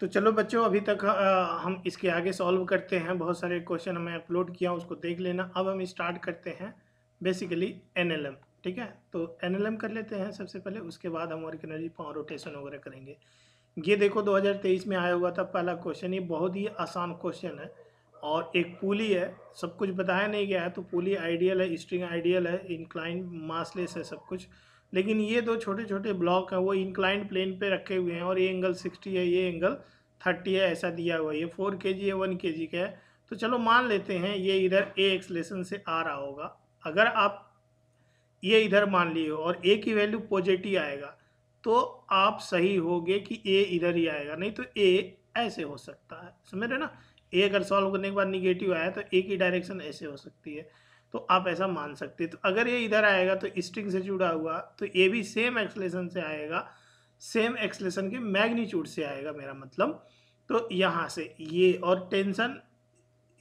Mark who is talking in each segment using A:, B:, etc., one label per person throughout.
A: तो चलो बच्चों अभी तक हम इसके आगे सॉल्व करते हैं बहुत सारे क्वेश्चन हमें अपलोड किया उसको देख लेना अब हम स्टार्ट करते हैं बेसिकली एन ठीक है तो एन कर लेते हैं सबसे पहले उसके बाद हम वर्क एनर्जी पावर रोटेशन वगैरह करेंगे ये देखो 2023 में आया हुआ था पहला क्वेश्चन ये बहुत ही आसान क्वेश्चन है और एक पुली है सब कुछ बताया नहीं गया है तो पुली आइडियल है स्ट्रिंग आइडियल है इंक्लाइन मासलेस है सब कुछ लेकिन ये दो छोटे छोटे ब्लॉक हैं वो इंक्लाइंड प्लेन पे रखे हुए हैं और ये एंगल सिक्सटी है ये एंगल थर्टी है ऐसा दिया हुआ है ये फोर के जी है वन के जी का है तो चलो मान लेते हैं ये इधर ए एक्सलेशन से आ रहा होगा अगर आप ये इधर मान लिए और ए की वैल्यू पॉजिटिव आएगा तो आप सही होगे कि ए इधर ही आएगा नहीं तो ए ऐसे हो सकता है समझ रहे ना ए अगर सॉल्व करने के बाद निगेटिव आया तो ए की डायरेक्शन ऐसे हो सकती है तो आप ऐसा मान सकते तो अगर ये इधर आएगा तो स्ट्रिंग से जुड़ा हुआ तो ये भी सेम एक्सलेशन से आएगा सेम एक्सलेशन के मैग्नीच्यूड से आएगा मेरा मतलब तो यहाँ से ये और टेंशन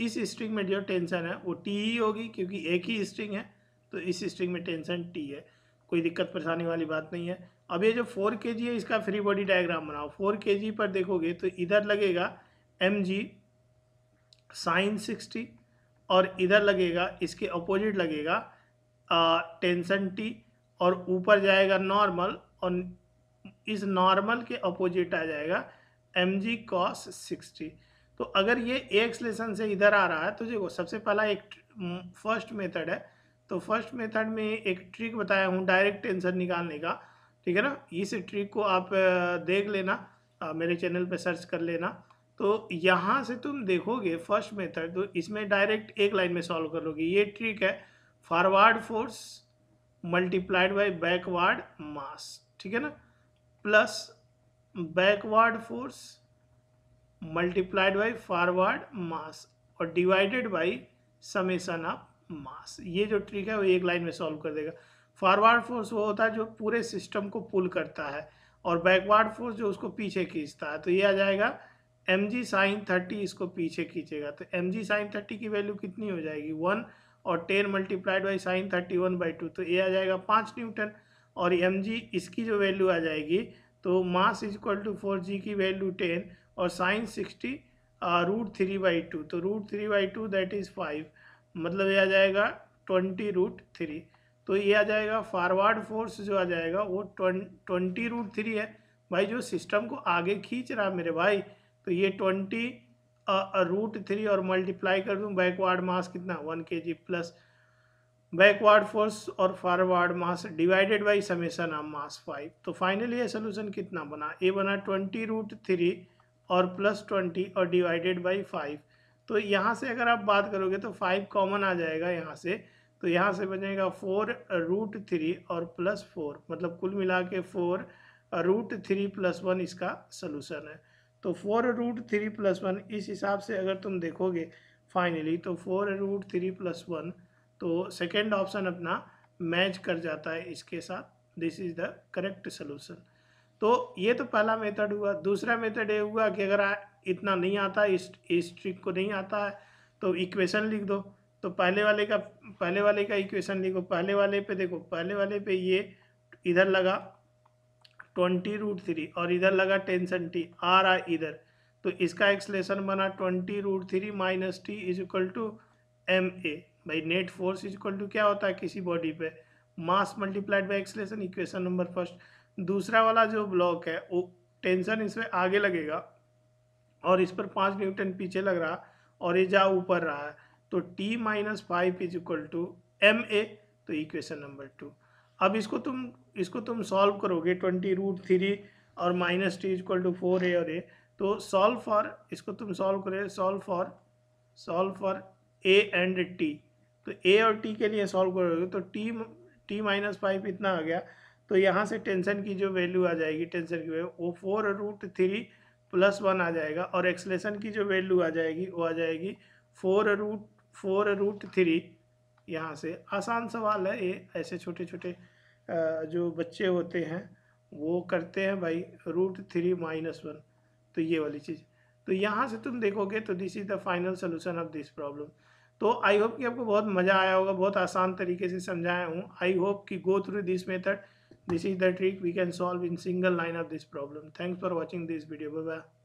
A: इस स्ट्रिंग में जो टेंशन है वो टी ही होगी क्योंकि एक ही स्ट्रिंग है तो इस स्ट्रिंग में टेंशन टी है कोई दिक्कत परेशानी वाली बात नहीं है अब ये जो फोर के है इसका फ्री बॉडी डायग्राम बनाओ फोर के पर देखोगे तो इधर लगेगा एम जी साइन सिक्सटी और इधर लगेगा इसके अपोजिट लगेगा टेंशन टी और ऊपर जाएगा नॉर्मल और इस नॉर्मल के अपोजिट आ जाएगा एम जी कॉस सिक्सटी तो अगर ये एक्स लेसन से इधर आ रहा है तो देखो सबसे पहला एक फर्स्ट मेथड है तो फर्स्ट मेथड में एक ट्रिक बताया हूँ डायरेक्ट टेंशन निकालने का ठीक है ना इस ट्रिक को आप देख लेना मेरे चैनल पर सर्च कर लेना तो यहाँ से तुम देखोगे फर्स्ट मेथड तो इसमें डायरेक्ट एक लाइन में सॉल्व कर लोगे ये ट्रिक है forward force multiplied by backward mass ठीक है ना plus backward force multiplied by forward mass और divided by summation of mass ये जो ट्रिक है वो एक लाइन में सॉल्व कर देगा फॉरवर्ड फोर्स वो होता है जो पूरे सिस्टम को पुल करता है और बैकवर्ड फोर्स जो उसको पीछे खींचता है तो ये आ जाएगा एम जी साइन थर्टी इसको पीछे खींचेगा तो एम जी साइन थर्टी की वैल्यू कितनी हो जाएगी वन और ten multiplied by sine thirty one by two तो ये आ जाएगा पाँच न्यूटन और एम जी इसकी जो वैल्यू आ जाएगी तो mass is equal to four g की वैल्यू टेन और sine sixty root three by two तो root three by two that is five मतलब ये आ जाएगा ट्वेंटी रूट थ्री तो ये आ जाएगा फॉरवर्ड फोर्स जो आ जाएगा वो ट्वेंटी रूट थ्री है भाई जो सिस्टम को आगे खींच रहा मेरे भाई तो ये ट्वेंटी रूट थ्री और मल्टीप्लाई कर दूँ बैकवर्ड मास कितना one K G plus backward force और forward mass divided by summation of mass five तो फाइनली ये सोल्यूशन कितना बना ए बना ट्वेंटी रूट थ्री और प्लस ट्वेंटी और डिवाइडेड बाई फाइव तो यहाँ से अगर आप बात करोगे तो फाइव कॉमन आ जाएगा यहाँ से तो यहाँ से बनेगा फोर रूट थ्री और प्लस फोर मतलब कुल मिला के four root three plus one इसका सोल्यूशन है तो four root three plus one इस हिसाब से अगर तुम देखोगे फाइनली तो four root three plus one तो सेकेंड ऑप्शन अपना मैच कर जाता है इसके साथ this is the correct solution तो ये तो पहला मेथड हुआ दूसरा मेथड ये हुआ कि अगर इतना नहीं आता इस इस ट्रिक को नहीं आता है तो इक्वेशन लिख दो तो पहले वाले का पहले वाले का इक्वेशन लिखो पहले वाले पे देखो पहले वाले पे ये इधर लगा ट्वेंटी रूट थ्री और इधर लगा टेंशन टी आ रहा इधर तो इसका एक्सलेशन बना twenty root three minus T is equal to M A भाई net force is equal to क्या होता है किसी बॉडी पे mass multiplied by acceleration equation number first दूसरा वाला जो ब्लॉक है वो टेंशन इसमें आगे लगेगा और इस पर पाँच न्यूटन पीछे लग रहा और ये जा ऊपर रहा है तो T minus five is equal to M A तो इक्वेशन नंबर टू अब इसको तुम इसको तुम सॉल्व करोगे ट्वेंटी रूट थ्री और minus T is equal to four A और ए तो सॉल्व फॉर इसको तुम सॉल्व करो solve for solve for A and T तो ए और टी के लिए सॉल्व करोगे तो टी टी माइनस फाइव इतना आ गया तो यहाँ से टेंशन की जो वैल्यू आ जाएगी टेंशन की वैल्यू वो four root three plus one आ जाएगा और एक्सलेशन की जो वैल्यू आ जाएगी वो आ जाएगी four root four root three यहाँ से आसान सवाल है ये ऐसे छोटे छोटे जो बच्चे होते हैं वो करते हैं भाई रूट थ्री माइनस वन तो ये वाली चीज़ तो यहाँ से तुम देखोगे तो this is the final solution of this problem तो आई होप कि आपको बहुत मज़ा आया होगा बहुत आसान तरीके से समझाया हूँ आई होप कि go through this method this is the trick we can solve in single line of this problem thanks for watching this video bye